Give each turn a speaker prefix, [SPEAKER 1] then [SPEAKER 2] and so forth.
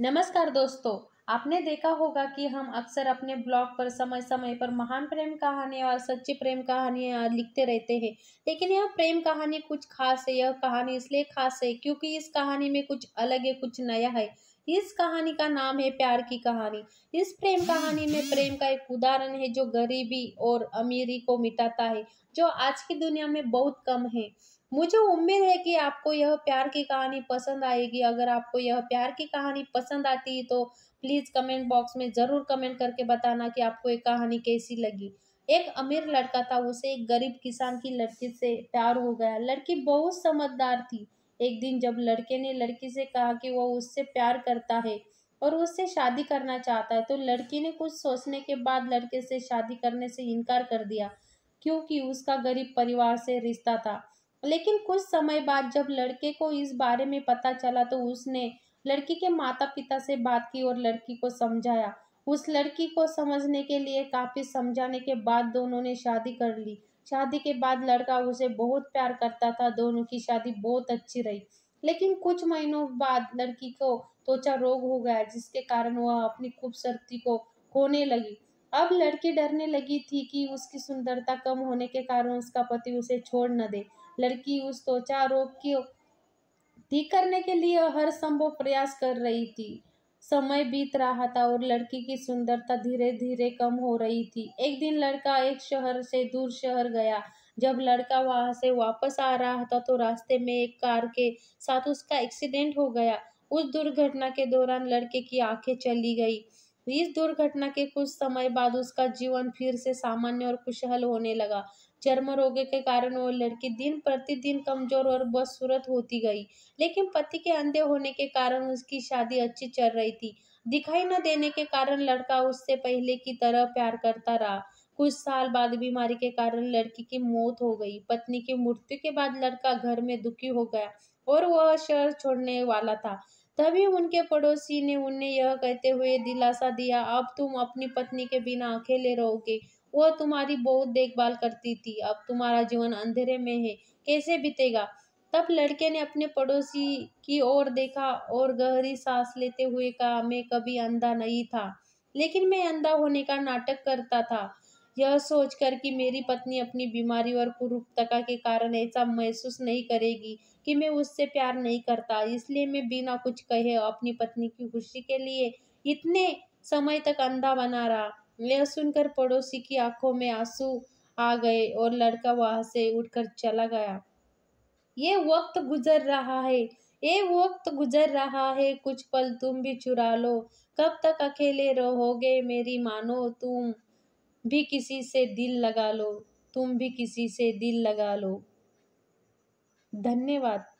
[SPEAKER 1] नमस्कार दोस्तों आपने देखा होगा कि हम अक्सर अपने ब्लॉग पर समय समय पर महान प्रेम कहानियां और सच्ची प्रेम कहानियां लिखते रहते हैं लेकिन यह प्रेम कहानी कुछ खास है यह कहानी इसलिए खास है क्योंकि इस कहानी में कुछ अलग है कुछ नया है इस कहानी का नाम है प्यार की कहानी इस प्रेम कहानी में प्रेम का एक उदाहरण है जो गरीबी और अमीरी को मिटाता है जो आज की दुनिया में बहुत कम है मुझे उम्मीद है कि आपको यह प्यार की कहानी पसंद आएगी अगर आपको यह प्यार की कहानी पसंद आती है तो प्लीज़ कमेंट बॉक्स में ज़रूर कमेंट करके बताना कि आपको ये कहानी कैसी लगी एक अमीर लड़का था उसे एक गरीब किसान की लड़की से प्यार हो गया लड़की बहुत समझदार थी एक दिन जब लड़के ने लड़की से कहा कि वह उससे प्यार करता है और उससे शादी करना चाहता है तो लड़की ने कुछ सोचने के बाद लड़के से शादी करने से इनकार कर दिया क्योंकि उसका गरीब परिवार से रिश्ता था लेकिन कुछ समय बाद जब लड़के को इस बारे में पता चला तो उसने लड़की के माता पिता से बात की और लड़की को समझाया उस लड़की को समझने के लिए काफ़ी समझाने के बाद दोनों ने शादी कर ली शादी के बाद लड़का उसे बहुत प्यार करता था दोनों की शादी बहुत अच्छी रही लेकिन कुछ महीनों बाद लड़की को त्वचा रोग हो गया जिसके कारण वह अपनी खूबसूरती को खोने लगी अब लड़की डरने लगी थी कि उसकी सुंदरता कम होने के कारण उसका पति उसे छोड़ न दे लड़की उस त्वचा रोग की ठीक करने के लिए हर संभव प्रयास कर रही थी समय बीत रहा था और लड़की की सुंदरता धीरे धीरे कम हो रही थी एक दिन लड़का एक शहर से दूर शहर गया जब लड़का वहां से वापस आ रहा था तो रास्ते में एक कार के साथ उसका एक्सीडेंट हो गया उस दुर्घटना के दौरान लड़के की आंखें चली गई तो इस दुर्घटना के कुछ समय बाद उसका जीवन फिर से सामान्य और खुशहाल होने लगा चर्म रोग के कारण वो लड़की दिन प्रतिदिन कमजोर और बदसूरत होती गई लेकिन पति के अंधे होने के कारण उसकी शादी अच्छी चल रही थी दिखाई न देने के कारण लड़का उससे पहले की तरह प्यार करता रहा कुछ साल बाद बीमारी के कारण लड़की की मौत हो गई पत्नी की मृत्यु के बाद लड़का घर में दुखी हो गया और वह शहर छोड़ने वाला था तभी उनके पड़ोसी ने उन्हें यह कहते हुए दिलासा दिया अब तुम अपनी पत्नी के बिना अकेले रहोगे वह तुम्हारी बहुत देखभाल करती थी अब तुम्हारा जीवन अंधेरे में है कैसे बीतेगा तब लड़के ने अपने पड़ोसी की ओर देखा और गहरी सांस लेते हुए कहा मैं कभी अंधा नहीं था लेकिन मैं अंधा होने का नाटक करता था यह सोचकर कि मेरी पत्नी अपनी बीमारी और कुरूपता के कारण ऐसा महसूस नहीं करेगी कि मैं उससे प्यार नहीं करता इसलिए मैं बिना कुछ कहे अपनी पत्नी की खुशी के लिए इतने समय तक अंधा बना रहा यह सुनकर पड़ोसी की आंखों में आंसू आ गए और लड़का वहां से उठकर चला गया ये वक्त गुजर रहा है ये वक्त गुजर रहा है कुछ पल तुम भी चुरा लो कब तक अकेले रहोगे मेरी मानो तुम भी किसी से दिल लगा लो तुम भी किसी से दिल लगा लो धन्यवाद